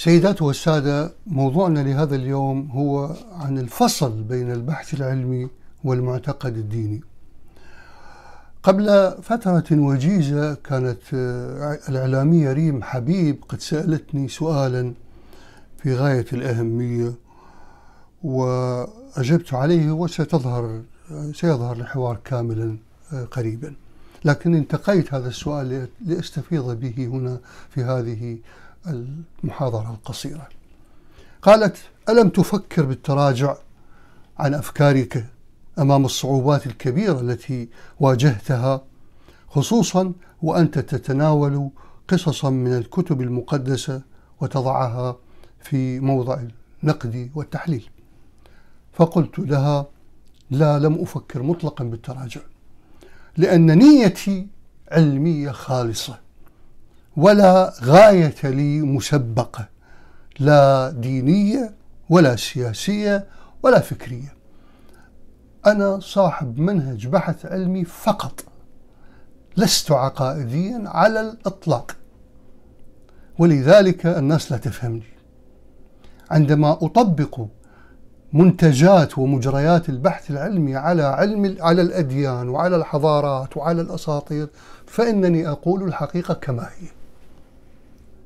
سيدات والسادة موضوعنا لهذا اليوم هو عن الفصل بين البحث العلمي والمعتقد الديني قبل فترة وجيزة كانت آه، الإعلامية ريم حبيب قد سألتني سؤالا في غاية الأهمية وأجبت عليه وستظهر آه، سيظهر الحوار كاملا آه، قريبا لكن انتقيت هذا السؤال لأستفيض به هنا في هذه المحاضرة القصيرة قالت ألم تفكر بالتراجع عن أفكارك أمام الصعوبات الكبيرة التي واجهتها خصوصا وأنت تتناول قصصا من الكتب المقدسة وتضعها في موضع النقد والتحليل فقلت لها لا لم أفكر مطلقا بالتراجع لأن نيتي علمية خالصة ولا غاية لي مسبقة لا دينية ولا سياسية ولا فكرية أنا صاحب منهج بحث علمي فقط لست عقائديا على الإطلاق ولذلك الناس لا تفهمني عندما أطبق منتجات ومجريات البحث العلمي على علم على الأديان وعلى الحضارات وعلى الأساطير فإنني أقول الحقيقة كما هي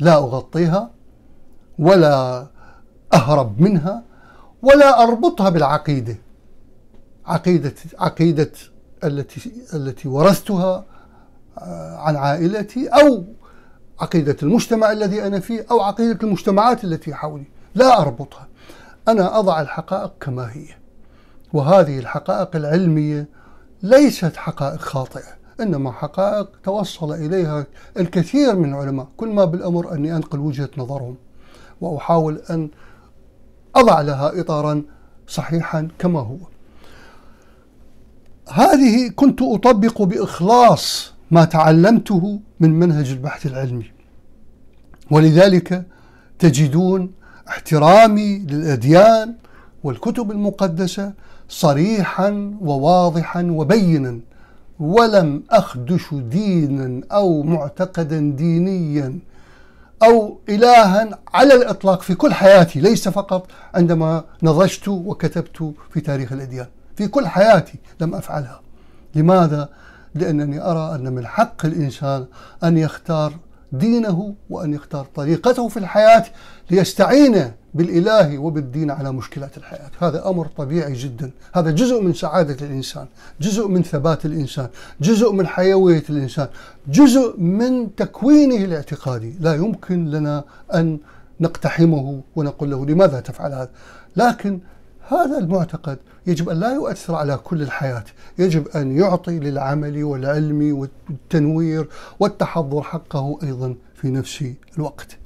لا أغطيها ولا أهرب منها ولا أربطها بالعقيدة عقيدة عقيدة التي التي ورثتها آه، عن عائلتي أو عقيدة المجتمع الذي أنا فيه أو عقيدة المجتمعات التي حولي لا أربطها أنا أضع الحقائق كما هي وهذه الحقائق العلمية ليست حقائق خاطئة إنما حقائق توصل إليها الكثير من العلماء كل ما بالأمر أني أنقل وجهة نظرهم وأحاول أن أضع لها إطارا صحيحا كما هو هذه كنت أطبق بإخلاص ما تعلمته من منهج البحث العلمي ولذلك تجدون احترامي للأديان والكتب المقدسة صريحا وواضحا وبينا ولم أخدش دينا أو معتقدا دينيا أو إلها على الإطلاق في كل حياتي ليس فقط عندما نضجت وكتبت في تاريخ الأديان في كل حياتي لم أفعلها لماذا؟ لأنني أرى أن من حق الإنسان أن يختار دينه وأن يختار طريقته في الحياة ليستعين بالإله وبالدين على مشكلات الحياة هذا أمر طبيعي جدا هذا جزء من سعادة الإنسان جزء من ثبات الإنسان جزء من حيوية الإنسان جزء من تكوينه الاعتقادي لا يمكن لنا أن نقتحمه ونقول له لماذا تفعل هذا لكن هذا المعتقد يجب أن لا يؤثر على كل الحياة يجب أن يعطي للعمل والعلم والتنوير والتحضر حقه أيضا في نفس الوقت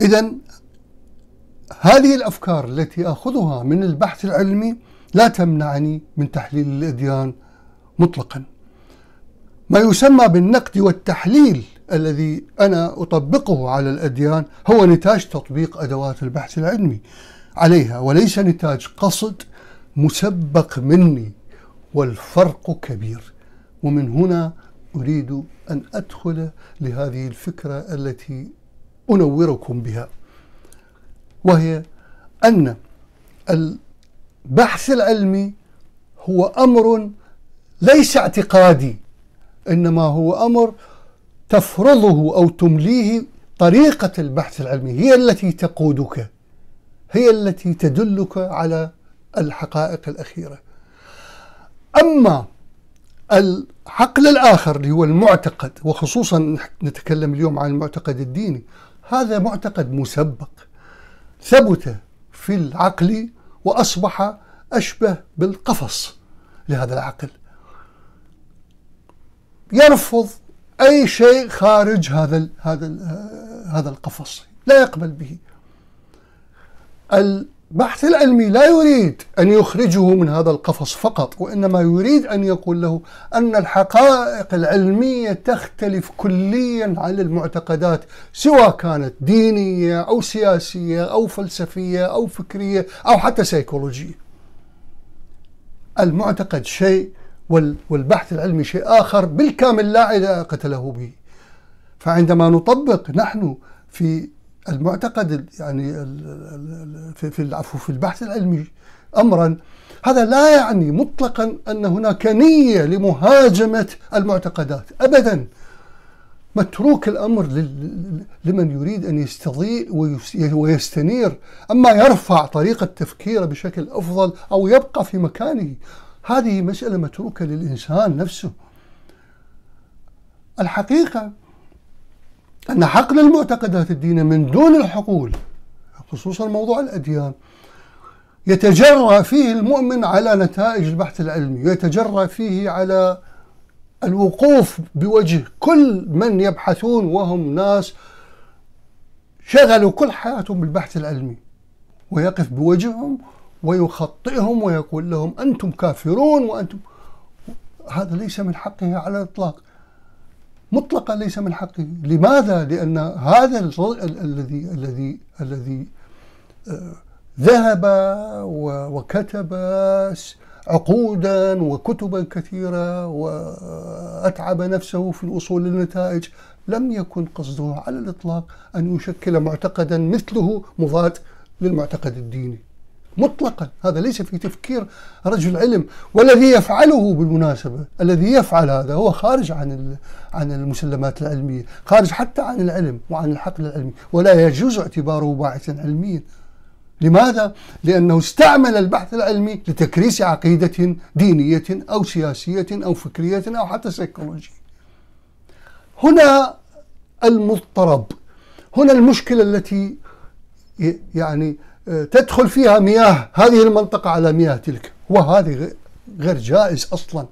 إذا هذه الأفكار التي أخذها من البحث العلمي لا تمنعني من تحليل الأديان مطلقا ما يسمى بالنقد والتحليل الذي أنا أطبقه على الأديان هو نتاج تطبيق أدوات البحث العلمي عليها وليس نتاج قصد مسبق مني والفرق كبير ومن هنا أريد أن أدخل لهذه الفكرة التي أنوركم بها وهي أن البحث العلمي هو أمر ليس اعتقادي إنما هو أمر تفرضه أو تمليه طريقة البحث العلمي هي التي تقودك هي التي تدلك على الحقائق الأخيرة أما الحقل الآخر اللي هو المعتقد وخصوصا نتكلم اليوم عن المعتقد الديني هذا معتقد مسبق ثبت في العقل وأصبح أشبه بالقفص لهذا العقل يرفض أي شيء خارج هذا ال هذا ال هذا القفص لا يقبل به البحث العلمي لا يريد أن يخرجه من هذا القفص فقط وإنما يريد أن يقول له أن الحقائق العلمية تختلف كليا عن المعتقدات سواء كانت دينية أو سياسية أو فلسفية أو فكرية أو حتى سيكولوجية المعتقد شيء والبحث العلمي شيء آخر بالكامل لا علاقة له به فعندما نطبق نحن في المعتقد يعني في العفو في البحث العلمي امرا هذا لا يعني مطلقا ان هناك نيه لمهاجمه المعتقدات ابدا متروك الامر لمن يريد ان يستضيء ويستنير اما يرفع طريقه تفكيره بشكل افضل او يبقى في مكانه هذه مسألة متروكة للإنسان نفسه الحقيقة أن حقل المعتقدات الدينية من دون الحقول خصوصا موضوع الأديان يتجرأ فيه المؤمن على نتائج البحث العلمي ويتجرأ فيه على الوقوف بوجه كل من يبحثون وهم ناس شغلوا كل حياتهم بالبحث العلمي ويقف بوجههم ويخطئهم ويقول لهم أنتم كافرون وأنتم هذا ليس من حقه على الإطلاق مطلقا ليس من حقه لماذا لأن هذا الذي الذي الذي آه، ذهب وكتب عقودا وكتبا كثيرة وأتعب نفسه في الوصول للنتائج لم يكن قصده على الإطلاق أن يشكل معتقدا مثله مضاد للمعتقد الديني مطلقا هذا ليس في تفكير رجل علم والذي يفعله بالمناسبة الذي يفعل هذا هو خارج عن عن المسلمات العلمية خارج حتى عن العلم وعن الحقل العلمي ولا يجوز اعتباره باحثا علميا لماذا؟ لأنه استعمل البحث العلمي لتكريس عقيدة دينية أو سياسية أو فكرية أو حتى سيكولوجية هنا المضطرب هنا المشكلة التي يعني تدخل فيها مياه هذه المنطقة على مياه تلك وهذه غير جائز أصلا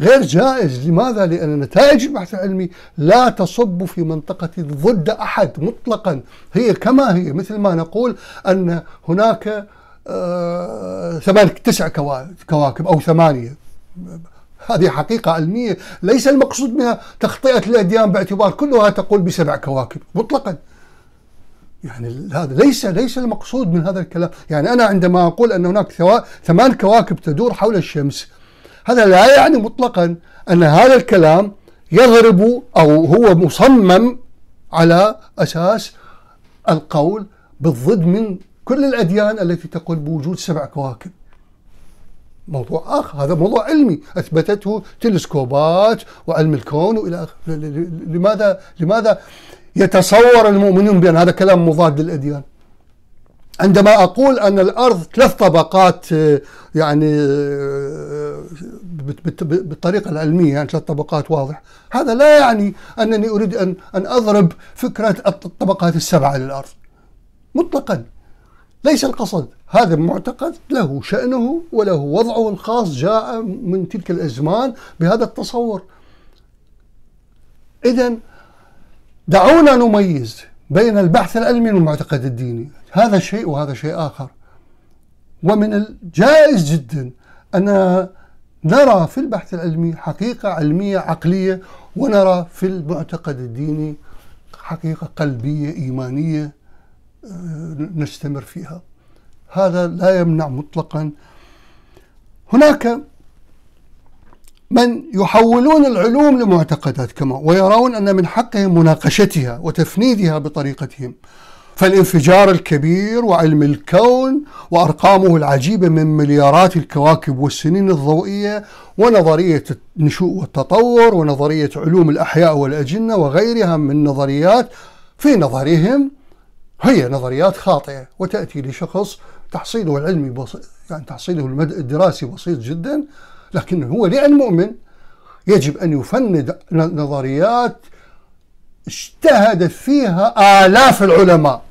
غير جائز لماذا؟ لأن نتائج البحث العلمي لا تصب في منطقة ضد أحد مطلقا هي كما هي مثل ما نقول أن هناك آه، ثمان تسع كواكب أو ثمانية هذه حقيقة علمية ليس المقصود منها تخطئة الأديان باعتبار كلها تقول بسبع كواكب مطلقا يعني هذا ليس ليس المقصود من هذا الكلام يعني أنا عندما أقول أن هناك ثمان كواكب تدور حول الشمس هذا لا يعني مطلقا أن هذا الكلام يضرب أو هو مصمم على أساس القول بالضد من كل الأديان التي تقول بوجود سبع كواكب موضوع آخر هذا موضوع علمي أثبتته تلسكوبات وعلم الكون وإلى آخره لماذا لماذا يتصور المؤمنون بأن هذا كلام مضاد للأديان عندما أقول أن الأرض ثلاث طبقات آه، يعني آه، بالطريقة العلمية يعني ثلاث طبقات واضح هذا لا يعني أنني أريد أن أن أضرب فكرة الطبقات السبعة للأرض مطلقا ليس القصد هذا معتقد له شأنه وله وضعه الخاص جاء من تلك الأزمان بهذا التصور إذا دعونا نميز بين البحث العلمي والمعتقد الديني هذا شيء وهذا شيء آخر ومن الجائز جدا أن نرى في البحث العلمي حقيقة علمية عقلية ونرى في المعتقد الديني حقيقة قلبية إيمانية آه، نستمر فيها هذا لا يمنع مطلقا هناك من يحولون العلوم لمعتقدات كما ويرون أن من حقهم مناقشتها وتفنيدها بطريقتهم فالانفجار الكبير وعلم الكون وارقامه العجيبه من مليارات الكواكب والسنين الضوئيه ونظريه النشوء والتطور ونظريه علوم الاحياء والاجنه وغيرها من نظريات في نظرهم هي نظريات خاطئه وتاتي لشخص تحصيله العلمي بسيط يعني تحصيله الدراسي بسيط جدا لكن هو لأن مؤمن يجب أن يفند نظريات اجتهد فيها آلاف العلماء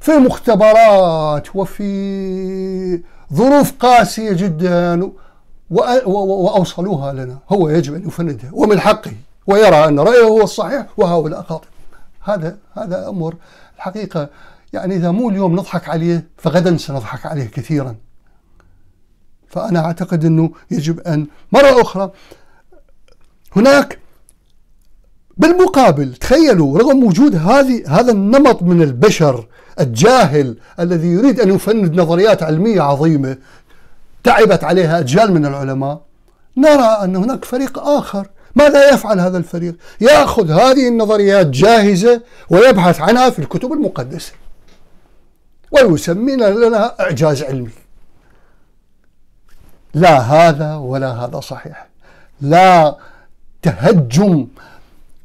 في مختبرات وفي ظروف قاسية جدا وأوصلوها لنا هو يجب أن يفندها ومن حقه ويرى أن رأيه هو الصحيح وهؤلاء خاطئ هذا هذا أمر الحقيقة يعني إذا مو اليوم نضحك عليه فغدا سنضحك عليه كثيرا فأنا أعتقد أنه يجب أن مرة أخرى هناك بالمقابل تخيلوا رغم وجود هذه هذا النمط من البشر الجاهل الذي يريد ان يفند نظريات علميه عظيمه تعبت عليها اجيال من العلماء نرى ان هناك فريق اخر ماذا يفعل هذا الفريق؟ ياخذ هذه النظريات جاهزه ويبحث عنها في الكتب المقدسه ويسمينا لنا اعجاز علمي لا هذا ولا هذا صحيح لا تهجم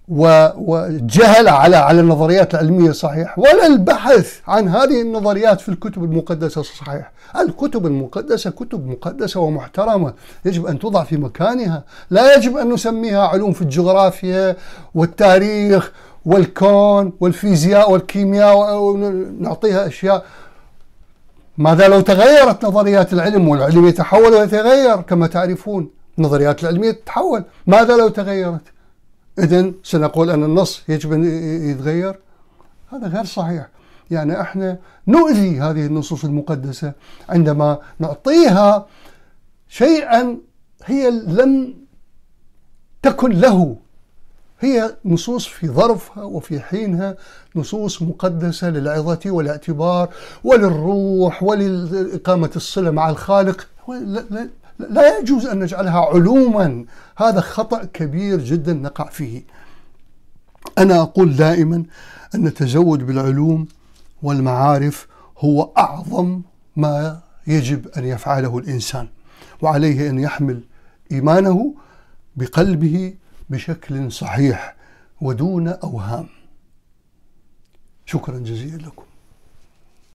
وجهل على على النظريات العلمية صحيح ولا البحث عن هذه النظريات في الكتب المقدسة صحيح الكتب المقدسة كتب مقدسة ومحترمة يجب أن توضع في مكانها لا يجب أن نسميها علوم في الجغرافيا والتاريخ والكون والفيزياء والكيمياء ونعطيها أشياء ماذا لو تغيرت نظريات العلم والعلم يتحول ويتغير كما تعرفون النظريات العلمية تتحول ماذا لو تغيرت إذا سنقول أن النص يجب أن يتغير هذا غير صحيح يعني احنا نؤذي هذه النصوص المقدسة عندما نعطيها شيئا هي لم تكن له هي نصوص في ظرفها وفي حينها نصوص مقدسة للعظة والاعتبار وللروح ولإقامة الصلة مع الخالق لا, يجوز أن نجعلها علوما هذا خطأ كبير جدا نقع فيه أنا أقول دائما أن التزود بالعلوم والمعارف هو أعظم ما يجب أن يفعله الإنسان وعليه أن يحمل إيمانه بقلبه بشكل صحيح ودون أوهام شكرا جزيلا لكم